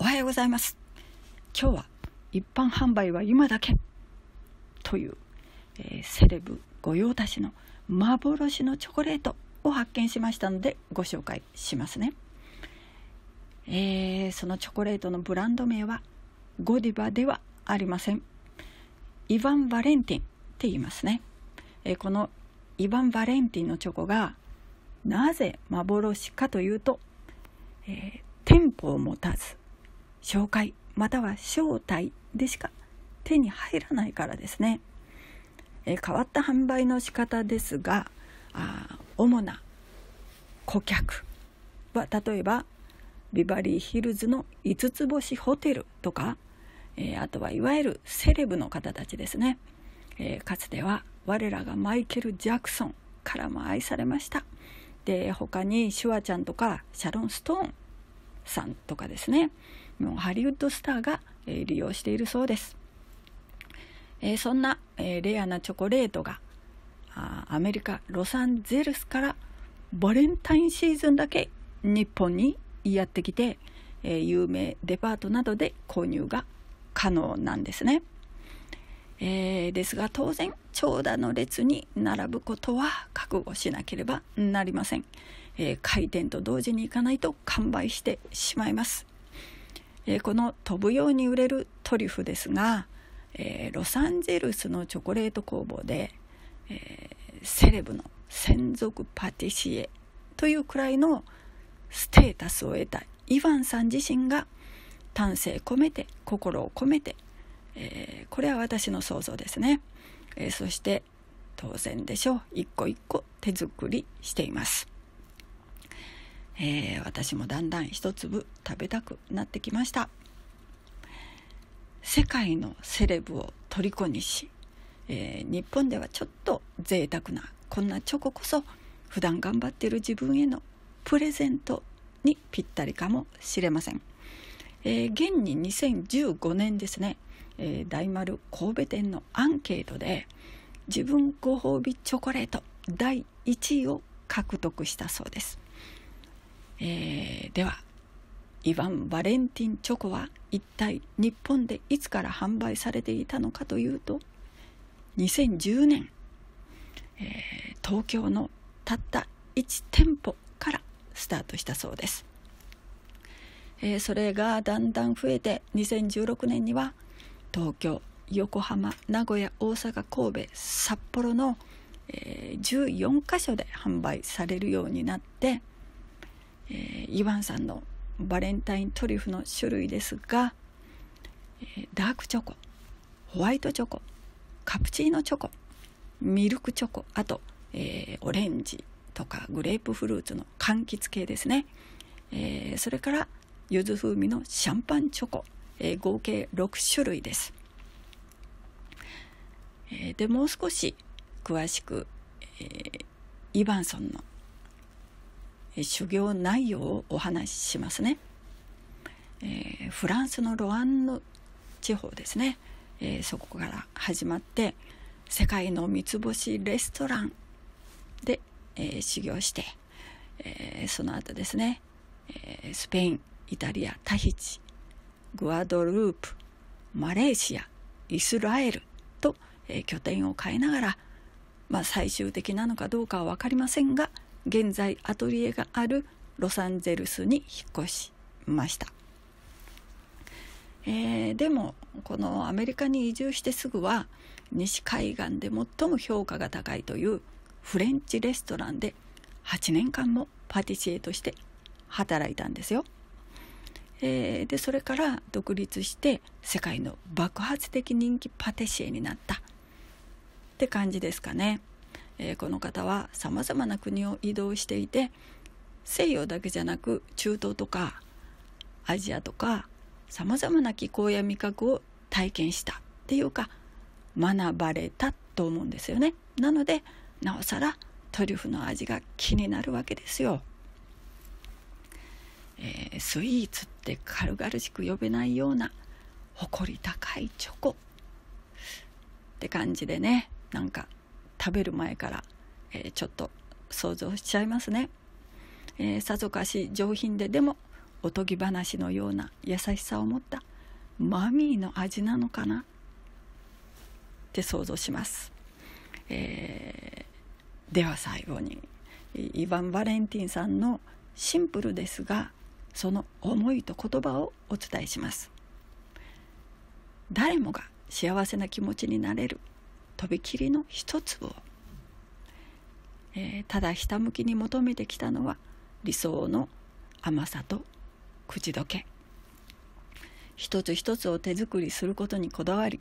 おはようございます今日は一般販売は今だけという、えー、セレブ御用達の幻のチョコレートを発見しましたのでご紹介しますね、えー、そのチョコレートのブランド名はゴディバではありませんイヴァン・バレンティンって言いますね、えー、このイヴァン・バレンティンのチョコがなぜ幻かというと、えー、店舗を持たず紹介または招待でしか手に入らないからですね、え変わった販売の仕方ですがあ主な顧客は例えばビバリーヒルズの5つ星ホテルとか、えー、あとはいわゆるセレブの方たちですね、えー、かつては我らがマイケル・ジャクソンからも愛されましたで他にシュワちゃんとかシャロン・ストーンさんとかですねもうハリウッドスターが、え利用しているそうです、えそんな、えレアなチョコレートがあアメリカロサンゼルスからバレンタインシーズンだけ日本にやってきて、え有名デパートなどで購入が可能なんですね、えー、ですが当然長蛇の列に並ぶことは覚悟しなければなりません、えー、開店と同時に行かないと完売してしまいますえこの飛ぶように売れるトリュフですが、えロサンゼルスのチョコレート工房で、えセレブの専属パティシエというくらいのステータスを得たイヴァンさん自身が丹精込めて心を込めて、えこれは私の想像ですね、えそして当然でしょう一個一個手作りしています。えー、私もだんだん一粒食べたくなってきました世界のセレブを虜にし、えー、日本ではちょっと贅沢なこんなチョコこそ普段頑張ってる自分へのプレゼントにぴったりかもしれません、えー、現に2015年ですね、えー、大丸神戸店のアンケートで自分ご褒美チョコレート第1位を獲得したそうですえー、ではイヴァン・バレンティンチョコは一体日本でいつから販売されていたのかというと2010年、えー、東京のたった1店舗からスタートしたそうです、えー、それがだんだん増えて2016年には東京横浜名古屋大阪神戸札幌の、えー、14カ所で販売されるようになってえー、イァンさんのバレンタイントリュフの種類ですが、えー、ダークチョコホワイトチョコカプチーノチョコミルクチョコあと、えー、オレンジとかグレープフルーツの柑橘系ですね、えー、それから柚子風味のシャンパンチョコ、えー、合計6種類です、えー、でもう少し詳しく、えー、イバンソンの修行内容をお話ししますね、えー、フランスのロアンヌ地方ですね、えー、そこから始まって世界の三つ星レストランで、えー、修行して、えその後ですね、えスペインイタリアタヒチグアドループマレーシアイスラエルと、え拠点を変えながら、まあ、最終的なのかどうかは分かりませんが現在アトリエがあるロサンゼルスに引っ越しました、えー、でもこのアメリカに移住してすぐは西海岸で最も評価が高いというフレンチレストランで8年間もパティシエとして働いたんですよ。えー、でそれから独立して世界の爆発的人気パティシエになったって感じですかね。えー、この方はさまざまな国を移動していて西洋だけじゃなく中東とかアジアとかさまざまな気候や味覚を体験したっていうか学ばれたと思うんですよね。なのでなおさらトリュフの味が気になるわけですよ。えー、スイーツって軽々しく呼べないような誇り高いチョコって感じでねなんか食べる前から、えー、ちょっと想像しちゃいますね、えー、さぞかし上品ででもおとぎ話のような優しさを持ったマミーの味なのかなって想像します、えー、では最後にイヴァン・バレンティンさんのシンプルですがその思いと言葉をお伝えします誰もが幸せな気持ちになれるとびきりの一粒を、えー、ただひたむきに求めてきたのは理想の甘さと口どけ一つ一つを手作りすることにこだわり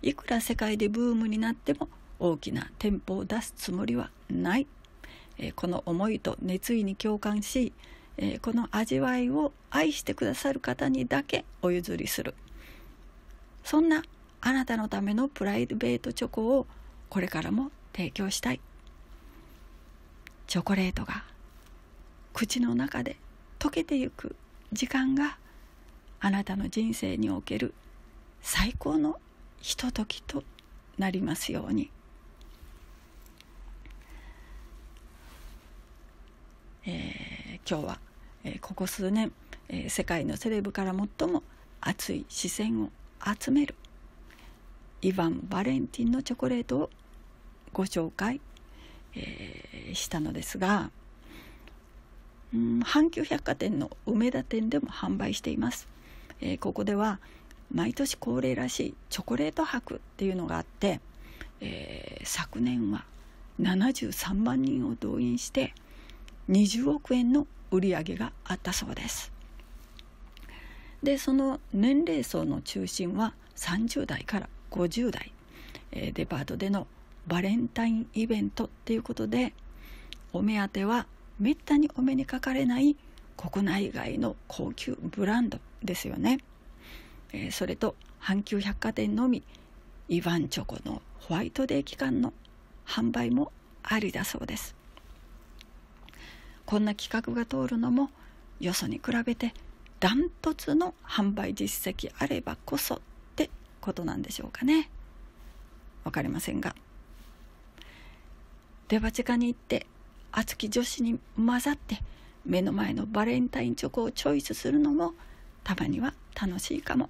いくら世界でブームになっても大きな店舗を出すつもりはない、えー、この思いと熱意に共感し、えー、この味わいを愛してくださる方にだけお譲りするそんなあなたのためのプライベートチョコをこれからも提供したいチョコレートが口の中で溶けてゆく時間があなたの人生における最高のひとときとなりますように、えー、今日は、えー、ここ数年、えー、世界のセレブから最も熱い視線を集めるイヴァン・バレンティンのチョコレートをご紹介、えー、したのですが、うん、阪急百貨店の梅田店でも販売しています、えー、ここでは毎年恒例らしいチョコレート博っていうのがあって、えー、昨年は73万人を動員して20億円の売り上げがあったそうですでその年齢層の中心は30代から50代、えデパートでのバレンタインイベントっていうことでお目当てはめったにお目にかかれない国内外の高級ブランドですよね、えそれと阪急百貨店のみイヴァンチョコのホワイトデー期間の販売もありだそうですこんな企画が通るのもよそに比べてダントツの販売実績あればこそことなんでしょうかね。わかりませんが。デパ地下に行って、熱き女子に混ざって、目の前のバレンタインチョコをチョイスするのも、たまには楽しいかも。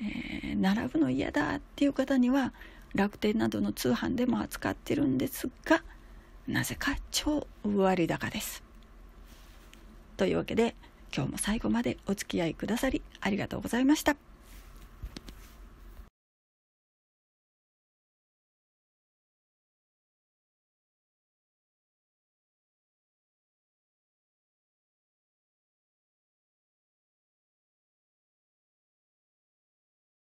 えー、並ぶの嫌だっていう方には、楽天などの通販でも扱ってるんですが、なぜか超割高です。というわけで、今日も最後までお付き合いくださりありがとうございました。